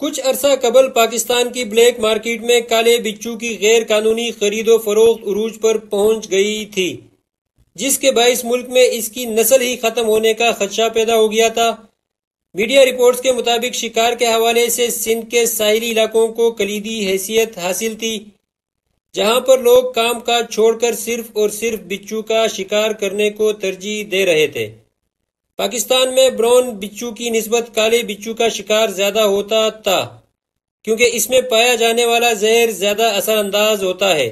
कुछ अरसा कबल पाकिस्तान की ब्लैक मार्केट में काले बिच्छू की गैर कानूनी खरीदो फरोख्त उरूज पर पहुंच गई थी जिसके बायस मुल्क में इसकी नस्ल ही खत्म होने का खदशा पैदा हो गया था मीडिया रिपोर्ट्स के मुताबिक शिकार के हवाले से सिंध के साहिली इलाकों को कलीदी हैसियत हासिल थी जहां पर लोग काम काज छोड़कर सिर्फ और सिर्फ बिच्छू का शिकार करने को तरजीह दे रहे थे पाकिस्तान में ब्राउन बिच्छू की नस्बत काले बिच्छू का शिकार ज्यादा होता था क्योंकि इसमें पाया जाने वाला जहर ज्यादा असरअंदाज होता है